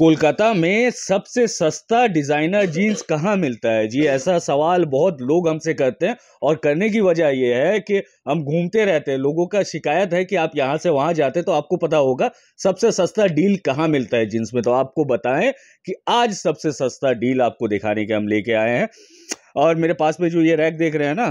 कोलकाता में सबसे सस्ता डिज़ाइनर जीन्स कहाँ मिलता है जी ऐसा सवाल बहुत लोग हमसे करते हैं और करने की वजह यह है कि हम घूमते रहते हैं लोगों का शिकायत है कि आप यहाँ से वहाँ जाते तो आपको पता होगा सबसे सस्ता डील कहाँ मिलता है जीन्स में तो आपको बताएं कि आज सबसे सस्ता डील आपको दिखाने के हम लेके आए हैं और मेरे पास में जो ये रैक देख रहे हैं ना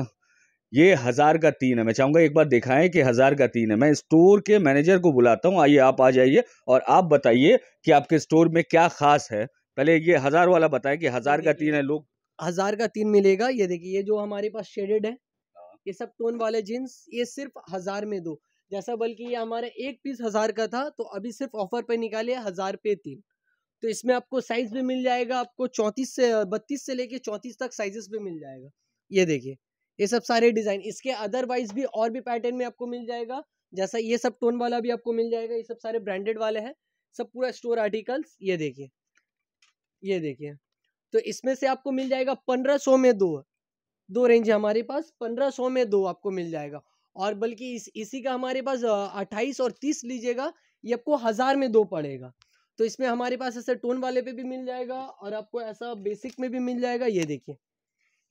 ये हज़ार का तीन है मैं चाहूंगा एक बार दिखाएं कि हज़ार का तीन है मैं स्टोर के मैनेजर को बुलाता हूँ आइए आप आ जाइए और आप बताइए कि आपके स्टोर में क्या ख़ास है पहले ये हज़ार वाला बताएं कि हज़ार का तीन है लोग हज़ार का तीन मिलेगा ये देखिए ये जो हमारे पास शेडेड है हाँ। ये सब टोन वाले जीन्स ये सिर्फ हज़ार में दो जैसा बल्कि ये हमारे एक पीस हज़ार का था तो अभी सिर्फ ऑफर पे निकाले हज़ार पे तीन तो इसमें आपको साइज़ भी मिल जाएगा आपको चौंतीस से बत्तीस से लेके चौंतीस तक साइजेस भी मिल जाएगा ये देखिए ये सब सारे डिज़ाइन इसके अदरवाइज भी और भी पैटर्न में आपको मिल जाएगा जैसा ये सब टोन वाला भी आपको मिल जाएगा ये सब सारे ब्रांडेड वाले हैं सब पूरा स्टोर आर्टिकल्स ये देखिए ये देखिए तो इसमें से आपको मिल जाएगा पंद्रह सौ में दो दो रेंज है हमारे पास पंद्रह सौ में दो आपको मिल जाएगा और बल्कि इस इसी का हमारे पास अट्ठाईस और तीस लीजिएगा ये आपको हज़ार में दो पड़ेगा तो इसमें हमारे पास ऐसे टोन वाले पे भी मिल जाएगा और आपको ऐसा बेसिक में भी मिल जाएगा ये देखिए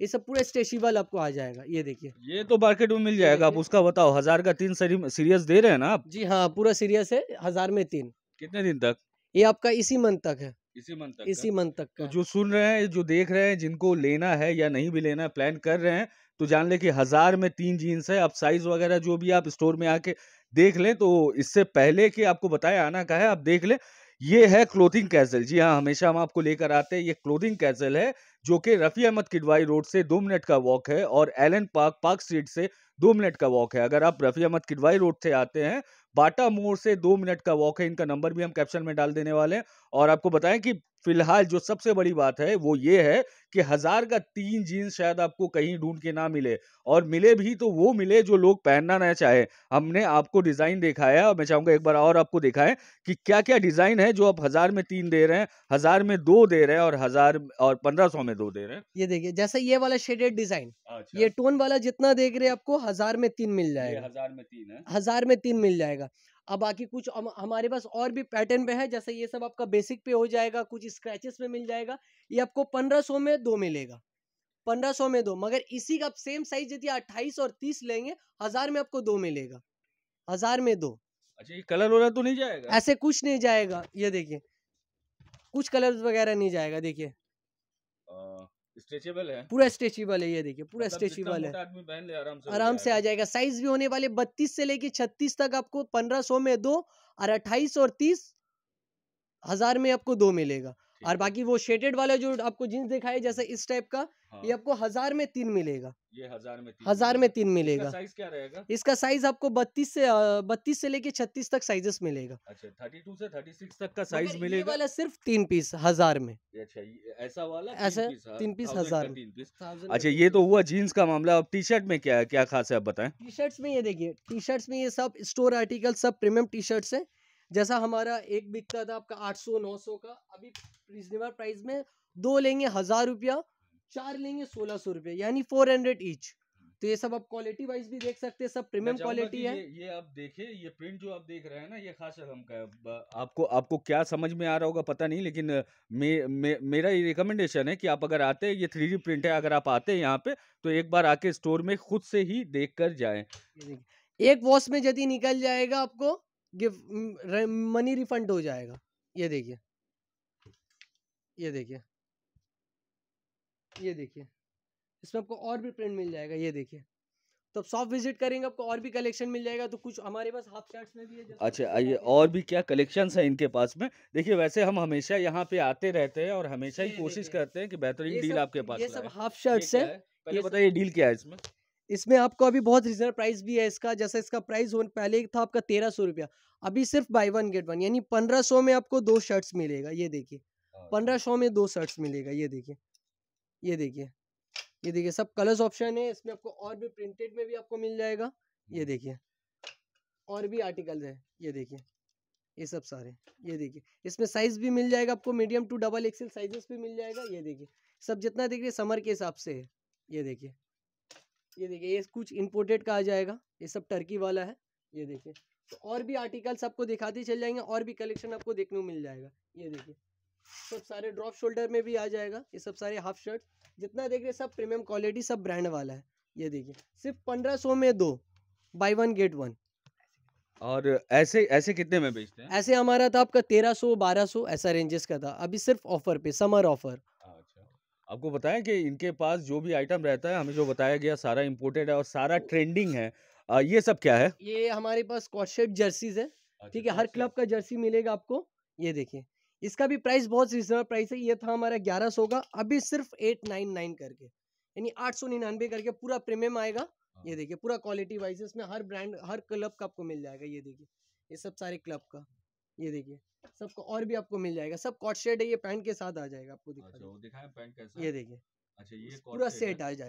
ये सब पूरा स्टेशिबल आपको आ जाएगा ये देखिए ये तो मार्केट में मिल जाएगा आप उसका बताओ हजार का तीन सीरियस दे रहे हैं ना आप जी हाँ पूरा सीरियस है हजार में तीन कितने दिन तक ये आपका इसी मंथ तक है इसी मंथ तक इसी मंथ तक तो जो सुन रहे हैं जो देख रहे हैं जिनको लेना है या नहीं भी लेना है प्लान कर रहे हैं तो जान ले कि हजार में तीन जीन्स है आप साइज वगैरह जो भी आप स्टोर में आके देख लें तो इससे पहले कि आपको बताया आना का है आप देख लें ये है क्लोथिंग कैसल जी हाँ हमेशा हम आपको लेकर आते हैं ये क्लोथिंग कैसल है जो कि रफ़ी अहमद किडवाई रोड से दो मिनट का वॉक है और एलन पार्क पार्क स्ट्रीट से दो मिनट का वॉक है अगर आप रफ़ी अहमद किडवाई रोड से आते हैं बाटा मोड़ से दो मिनट का वॉक है इनका नंबर भी हम कैप्शन में डाल देने वाले हैं और आपको बताएं कि फिलहाल जो सबसे बड़ी बात है वो ये है कि हजार का तीन जीन्स शायद आपको कहीं ढूंढ के ना मिले और मिले भी तो वो मिले जो लोग पहनना ना चाहे हमने आपको डिजाइन दिखाया और मैं चाहूंगा एक बार और आपको दिखाएं कि क्या क्या डिजाइन है जो आप हजार में तीन दे रहे हैं हजार में दो दे रहे हैं और हजार और पंद्रह सौ में दो दे रहे हैं ये देखिए जैसे ये वाला शेडेड डिजाइन अच्छा। ये टोन वाला जितना देख रहे आपको हजार में तीन मिल जाएगा हजार में तीन है हजार में तीन मिल जाएगा अब बाकी कुछ हमारे पास और भी पैटर्न पे है जैसे ये सब आपका बेसिक पे हो जाएगा कुछ स्क्रैचेस में मिल जाएगा ये आपको पंद्रह सौ में दो मिलेगा पंद्रह सौ में दो मगर इसी का सेम साइज यदि अट्ठाईस और तीस लेंगे हजार में आपको दो मिलेगा हजार में दो अच्छा ये कलर वाला तो नहीं जाएगा ऐसे कुछ नहीं जाएगा ये देखिए कुछ कलर वगैरह नहीं जाएगा देखिये स्ट्रेचेबल है पूरा स्ट्रेचेबल है ये देखिए पूरा मतलब स्ट्रेचेबल है आराम से आराम से आ जाएगा साइज भी होने वाले बत्तीस से लेके छत्तीस तक आपको पंद्रह सौ में दो और अट्ठाईस और तीस हजार में आपको दो मिलेगा और बाकी वो शेडेड वाले जो आपको जींस दिखाई जैसे इस टाइप का हाँ। ये आपको हजार में तीन मिलेगा ये हजार में तीन हजार में तीन मिलेगा साइज क्या रहेगा इसका साइज आपको बत्तीस से बत्तीस से लेके छत्तीस तक साइजेस मिलेगा अच्छा थर्टी टू से थर्टी सिक्स तक का साइज मिलेगा वाला सिर्फ तीन पीस हजार में अच्छा ऐसा वाला ऐसा हाँ, तीन पीस हजार में अच्छा ये तो हुआ जीन्स का मामला अब टी शर्ट में क्या क्या खास है आप बताए टी शर्ट में ये देखिए टी शर्ट में ये सब स्टोर आर्टिकल सब प्रीमियम टी शर्ट है जैसा हमारा एक बिकता था आपका 800 900 का अभी रिजनेबल प्राइस में दो लेंगे हज़ार रुपया चार लेंगे सोलह सौ रुपये यानी फोर हंड्रेड ईच तो ये सब आप क्वालिटी वाइज भी देख सकते हैं सब प्रीमियम क्वालिटी है ये, आप देखिए ये प्रिंट जो आप देख रहे हैं ना ये खास रकम का है आपको आपको क्या समझ में आ रहा होगा पता नहीं लेकिन मे, मे, मेरा ये रिकमेंडेशन है कि आप अगर आते हैं ये थ्री प्रिंट है अगर आप आते हैं यहाँ पे तो एक बार आके स्टोर में खुद से ही देख कर जाए एक वॉश में यदि निकल जाएगा आपको गिफ्ट मनी रिफंड हो जाएगा ये देखिए ये देखिए ये देखिए इसमें आपको और भी प्रिंट मिल जाएगा ये देखिए तो आप शॉप विजिट करेंगे आपको और भी कलेक्शन मिल जाएगा तो कुछ हमारे पास हाफ शर्ट्स में भी है अच्छा आइए और भी क्या कलेक्शन है इनके पास में देखिए वैसे हम हमेशा यहाँ पे आते रहते हैं और हमेशा ही कोशिश करते हैं कि बेहतरीन डील आपके पास ये सब हाफ शर्ट्स है पहले बताइए डील क्या है इसमें इसमें आपको अभी बहुत रीजनल प्राइस भी है इसका जैसा इसका प्राइस पहले था आपका तेरह सौ रुपया अभी सिर्फ बाय वन गेट वन यानी पंद्रह सौ में आपको दो शर्ट्स मिलेगा ये देखिए पंद्रह सौ में दो शर्ट्स मिलेगा ये देखिए ये देखिए ये देखिए सब कलर्स ऑप्शन है इसमें आपको और भी प्रिंटेड में भी आपको मिल जाएगा ये हम्म। देखिए और भी आर्टिकल है ये देखिए ये सब सारे ये देखिए इसमें साइज भी मिल जाएगा आपको medium to double XL sizes भी मिल जाएगा ये देखिए सब जितना देख रहे समर के हिसाब से है ये देखिए ये देखिए ये कुछ इंपोर्टेड का आ जाएगा ये सब टर्की वाला है ये देखिए तो और भी आर्टिकल्स आपको दिखाते चल जाएंगे और भी कलेक्शन आपको देखने को मिल जाएगा ये देखिए सब सारे ड्रॉप शोल्डर में भी आ जाएगा ये सब सारे हाफ शर्ट जितना देख रहे सब प्रीमियम क्वालिटी सब ब्रांड वाला है ये देखिए सिर्फ पंद्रह सौ में दो बाई वन गेट वन और ऐसे ऐसे कितने में बेचते हैं ऐसे हमारा था आपका तेरह सौ बारह सौ ऐसा रेंजेस का था अभी सिर्फ ऑफर पे समर ऑफर अच्छा। आपको बताया कि इनके पास जो भी आइटम रहता है हमें जो बताया गया सारा इम्पोर्टेड है और सारा ट्रेंडिंग है आ, ये सब क्या है ये हमारे पास शेप जर्सीज है ठीक है हर क्लब का जर्सी मिलेगा आपको ये देखिए इसका भी प्राइस बहुत रिजनेबल प्राइस है ये था हमारा ग्यारह सौ का अभी सिर्फ एट नाइन नाइन करके यानी आठ सौ निन्यानवे करके पूरा प्रीमियम आएगा ये हाँ। देखिए पूरा क्वालिटी वाइज इसमें हर ब्रांड हर क्लब का आपको मिल जाएगा ये देखिए ये सब सारे क्लब का ये देखिए सबको और भी आपको मिल जाएगा सब कॉट शेड है ये पैंट के साथ आ जाएगा आपको दिखा अच्छा, दिखाया पैंट कैसा ये देखिए अच्छा ये पूरा सेट आ जाएगा